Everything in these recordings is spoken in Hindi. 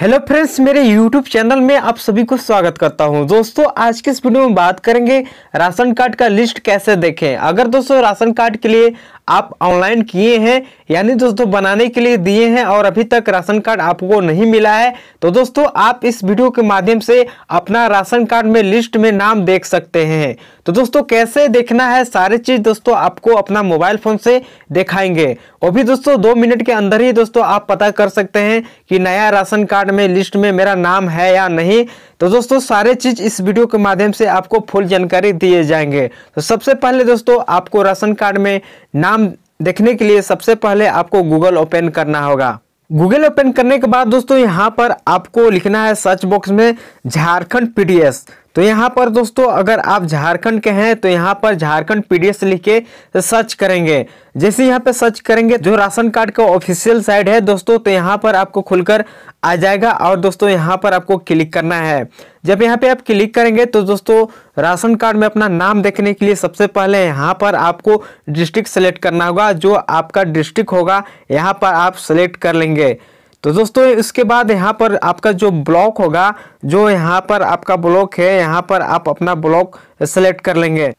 हेलो फ्रेंड्स मेरे यूट्यूब चैनल में आप सभी को स्वागत करता हूं दोस्तों आज के इस वीडियो में बात करेंगे राशन कार्ड का लिस्ट कैसे देखें अगर दोस्तों राशन कार्ड के लिए आप ऑनलाइन किए हैं यानी दोस्तों बनाने के लिए दिए हैं और अभी तक राशन कार्ड आपको नहीं मिला है तो दोस्तों आप इस वीडियो के माध्यम से अपना राशन कार्ड में लिस्ट में नाम देख सकते हैं तो दोस्तों कैसे देखना है सारी चीज़ दोस्तों आपको अपना मोबाइल फ़ोन से दिखाएंगे वो भी दोस्तों दो मिनट के अंदर ही दोस्तों आप पता कर सकते हैं कि नया राशन कार्ड में लिस्ट में मेरा नाम है या नहीं तो दोस्तों सारे चीज़ इस वीडियो के माध्यम से आपको फुल जानकारी दिए जाएंगे तो सबसे पहले दोस्तों आपको राशन कार्ड में नाम देखने के लिए सबसे पहले आपको गूगल ओपन करना होगा गूगल ओपन करने के बाद दोस्तों यहाँ पर आपको लिखना है सर्च बॉक्स में झारखंड पीडीएस तो यहाँ पर दोस्तों अगर आप झारखंड के हैं तो यहाँ पर झारखंड पीडीएस लिख के सर्च करेंगे जैसे यहाँ पे सर्च करेंगे जो राशन कार्ड का ऑफिशियल साइट है दोस्तों तो यहाँ पर आपको खुलकर आ जाएगा और दोस्तों यहाँ पर आपको क्लिक करना है जब यहाँ पे आप क्लिक करेंगे तो दोस्तों राशन कार्ड में अपना नाम देखने के लिए सबसे पहले यहाँ पर आपको डिस्ट्रिक्ट सेलेक्ट करना होगा जो आपका डिस्ट्रिक्ट होगा यहाँ पर आप सेलेक्ट कर लेंगे तो दोस्तों इसके बाद यहाँ पर आपका जो ब्लॉक होगा जो यहाँ पर आपका ब्लॉक है यहाँ पर आप अपना ब्लॉक सेलेक्ट कर लेंगे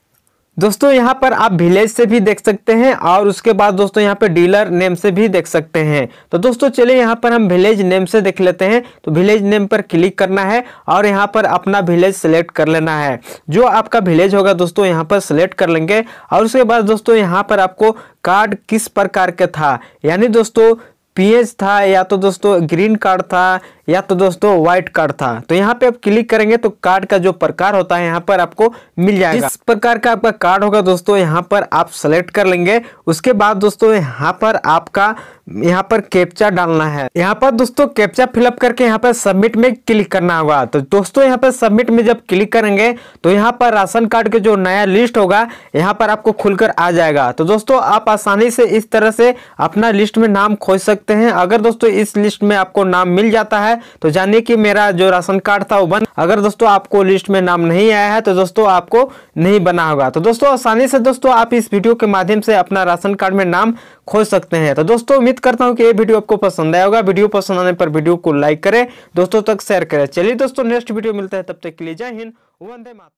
दोस्तों यहाँ पर आप विलेज से भी देख सकते हैं और उसके बाद दोस्तों यहाँ पर डीलर नेम से भी देख सकते हैं तो दोस्तों चलिए यहाँ पर हम विलेज नेम से देख लेते हैं तो विलेज नेम पर क्लिक करना है और यहाँ पर अपना विलेज सेलेक्ट कर लेना है जो आपका विलेज होगा दोस्तों यहाँ पर सेलेक्ट कर लेंगे और उसके बाद दोस्तों यहाँ पर आपको कार्ड किस प्रकार का था यानी दोस्तों पीएच था या तो दोस्तों ग्रीन कार्ड था या तो दोस्तों व्हाइट कार्ड था तो यहाँ पे आप क्लिक करेंगे तो कार्ड का जो प्रकार होता है यहाँ पर आपको मिल जाएगा इस प्रकार का आपका कार्ड होगा दोस्तों यहाँ पर आप सेलेक्ट कर लेंगे उसके बाद दोस्तों यहाँ पर आपका यहाँ पर कैप्चा डालना है यहाँ पर दोस्तों कैप्चा फिलअप करके यहाँ पर सबमिट में क्लिक करना होगा तो दोस्तों यहाँ पर सबमिट में जब क्लिक करेंगे तो यहाँ पर राशन कार्ड के जो नया लिस्ट होगा यहाँ पर आपको खुलकर आ जाएगा तो दोस्तों आप आसानी से इस तरह से अपना लिस्ट में नाम खोज सकते हैं अगर दोस्तों इस लिस्ट में आपको नाम मिल जाता है तो जानिए कि मेरा जो राशन कार्ड था वो बंद अगर दोस्तों आपको लिस्ट में नाम नहीं आया है तो दोस्तों आपको नहीं बना होगा तो दोस्तों आसानी से दोस्तों आप इस वीडियो के माध्यम से अपना राशन कार्ड में नाम खोज सकते हैं तो दोस्तों उम्मीद करता हूँ कि ये वीडियो आपको पसंद आया होगा वीडियो पसंद आने पर वीडियो को लाइक करें दोस्तों तक शेयर करें चलिए दोस्तों नेक्स्ट वीडियो मिलता है तब तक के लिए जय हिंद वंदे माता